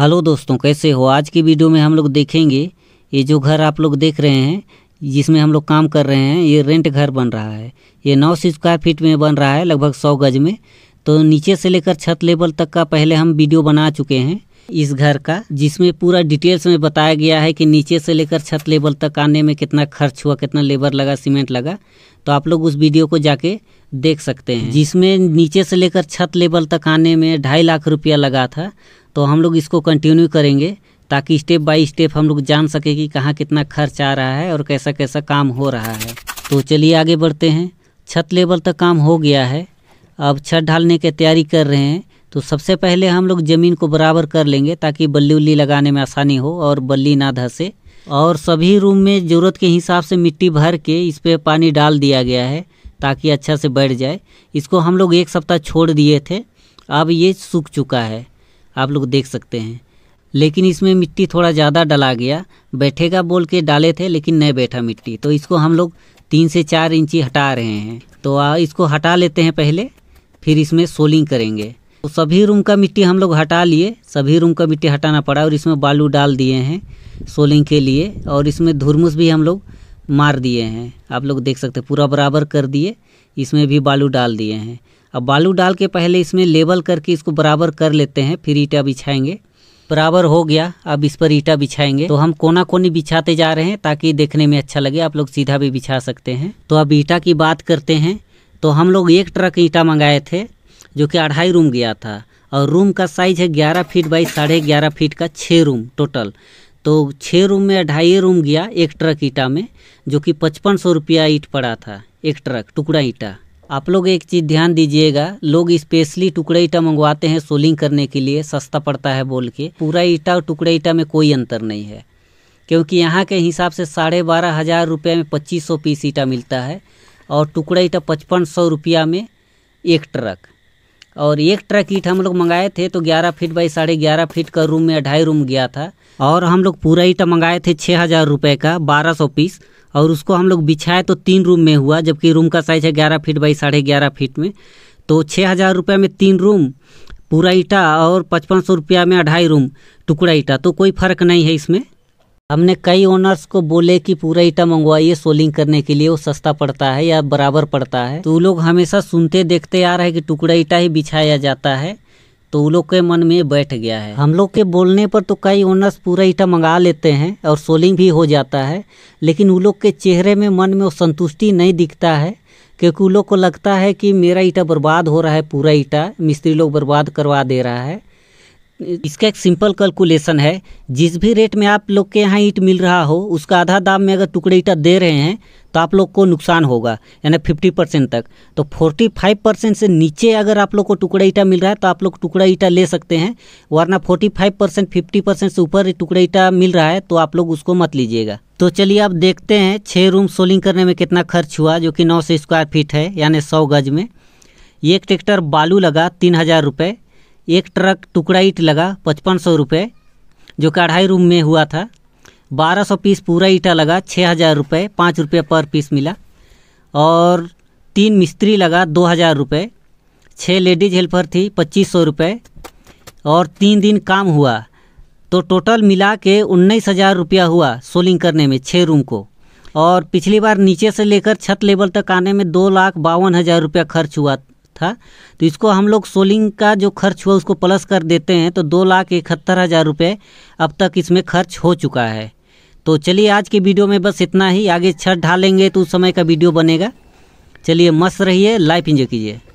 hello दोस्तों कैसे हो आज की वीडियो में हम लोग देखेंगे ये जो घर आप लोग देख रहे हैं जिसमें हम लोग काम कर रहे हैं ये रेंट घर बन रहा है ये नौ सौ स्क्वायर फीट में बन रहा है लगभग सौ गज में तो नीचे से लेकर छत लेवल तक का पहले हम वीडियो बना चुके हैं इस घर का जिसमें पूरा डिटेल्स में बताया गया है कि नीचे से लेकर छत लेवल तक आने में कितना खर्च हुआ कितना लेबर लगा सीमेंट लगा तो आप लोग उस वीडियो को जाके देख सकते हैं जिसमें नीचे से लेकर छत लेवल तक आने में ढाई लाख रुपया लगा था तो हम लोग इसको कंटिन्यू करेंगे ताकि स्टेप बाय स्टेप हम लोग जान सके कि कहाँ कितना खर्च आ रहा है और कैसा कैसा काम हो रहा है तो चलिए आगे बढ़ते हैं छत लेवल तक काम हो गया है अब छत ढालने की तैयारी कर रहे हैं तो सबसे पहले हम लोग ज़मीन को बराबर कर लेंगे ताकि बल्ली उल्ली लगाने में आसानी हो और बल्ली ना धंसे और सभी रूम में ज़रूरत के हिसाब से मिट्टी भर के इस पर पानी डाल दिया गया है ताकि अच्छा से बैठ जाए इसको हम लोग एक सप्ताह छोड़ दिए थे अब ये सूख चुका है आप लोग देख सकते हैं लेकिन इसमें मिट्टी थोड़ा ज़्यादा डला गया बैठेगा बोल के डाले थे लेकिन नहीं बैठा मिट्टी तो इसको हम लोग तीन से चार इंची हटा रहे हैं तो इसको हटा लेते हैं पहले फिर इसमें सोलिंग करेंगे तो सभी रूम का मिट्टी हम लोग हटा लिए सभी रूम का मिट्टी हटाना पड़ा और इसमें बालू डाल दिए हैं सोलिंग के लिए और इसमें धुरमुस भी हम लोग मार दिए हैं आप लोग देख सकते हैं पूरा बराबर कर दिए इसमें भी बालू डाल दिए हैं अब बालू डाल के पहले इसमें लेबल करके इसको बराबर कर लेते हैं फिर ईटा बिछाएंगे बराबर हो गया अब इस पर ईटा बिछाएंगे तो हम कोना कोनी बिछाते जा रहे हैं ताकि देखने में अच्छा लगे आप लोग सीधा भी बिछा सकते हैं तो अब ईटा की बात करते हैं तो हम लोग एक ट्रक ईटा मंगाए थे जो कि अढ़ाई रूम गया था और रूम का साइज है ग्यारह फीट बाई साढ़े ग्यारह फीट का छः रूम टोटल तो छः रूम में अढ़ाई रूम गया एक ट्रक ईटा में जो कि पचपन सौ रुपया ईट पड़ा था एक ट्रक टुकड़ा ईटा आप लोग एक चीज़ ध्यान दीजिएगा लोग स्पेशली टुकड़े ईटा मंगवाते हैं सोलिंग करने के लिए सस्ता पड़ता है बोल के पूरा ईटा और टुकड़े ईटा में कोई अंतर नहीं है क्योंकि यहाँ के हिसाब से साढ़े बारह हज़ार रुपये में पच्चीस सौ पीस ईटा मिलता है और टुकड़ा ईटा पचपन सौ रुपया में एक ट्रक और एक ट्रक ईट हम लोग मंगाए थे तो ग्यारह फीट बाई साढ़े ग्यारह फीट का रूम में अढ़ाई रूम गया था और हम लोग पूरा ईटा मंगाए थे छः हज़ार रुपये का बारह सौ पीस और उसको हम लोग बिछाए तो तीन रूम में हुआ जबकि रूम का साइज़ है ग्यारह फीट बाई साढ़े ग्यारह फीट में तो छः हज़ार रुपये में तीन रूम पूरा ईटा और पचपन सौ रुपया में अढ़ाई रूम टुकड़ा ईटा तो कोई फ़र्क नहीं है इसमें हमने कई ओनर्स को बोले कि पूरा ईटा मंगवाइए सोलिंग करने के लिए वो सस्ता पड़ता है या बराबर पड़ता है तो लोग हमेशा सुनते देखते आ रहे हैं कि टुकड़ा ईटा ही बिछाया जाता है तो वो लोग के मन में बैठ गया है हम लोग के बोलने पर तो कई ओनर्स पूरा ईटा मंगा लेते हैं और सोलिंग भी हो जाता है लेकिन वो लोग के चेहरे में मन में वो संतुष्टि नहीं दिखता है क्योंकि वो लोग को लगता है कि मेरा ईटा बर्बाद हो रहा है पूरा ईटा मिस्त्री लोग बर्बाद करवा दे रहा है इसका एक सिंपल कैलकुलेशन है जिस भी रेट में आप लोग के यहाँ ईट मिल रहा हो उसका आधा दाम में अगर टुकड़े ईटा दे रहे हैं तो आप लोग को नुकसान होगा यानी फिफ्टी परसेंट तक तो फोर्टी फाइव परसेंट से नीचे अगर आप लोग को टुकड़ा ईटा मिल रहा है तो आप लोग टुकड़ा ईटा ले सकते हैं वरना forty five percent fifty percent से ऊपर टुकड़ा ईटा मिल रहा है तो आप लोग उसको मत लीजिएगा तो चलिए आप देखते हैं छः रूम सोलिंग करने में कितना खर्च हुआ जो कि नौ सौ स्क्वायर फीट है यानी सौ गज में एक ट्रैक्टर बालू लगा तीन हज़ार रुपये एक ट्रक टुकड़ा ईट लगा पचपन सौ रुपये जो कढ़ाई रूम में हुआ था बारह सौ पीस पूरा ईटा लगा छः हज़ार रुपये पाँच रुपये पर पीस मिला और तीन मिस्त्री लगा दो हज़ार रुपये छः लेडीज हेल्पर थी पच्चीस सौ रुपये और तीन दिन काम हुआ तो टोटल मिला के उन्नीस हज़ार रुपया हुआ सोलिंग करने में छः रूम को और पिछली बार नीचे से लेकर छत लेवल तक आने में दो लाख बावन हज़ार रुपया खर्च हुआ था तो इसको हम लोग सोलिंग का जो खर्च हुआ उसको प्लस कर देते हैं तो दो लाख इकहत्तर हज़ार रुपये अब तक इसमें खर्च हो चुका है तो चलिए आज के वीडियो में बस इतना ही आगे छत ढालेंगे तो उस समय का वीडियो बनेगा चलिए मस्त रहिए लाइफ इंजॉय कीजिए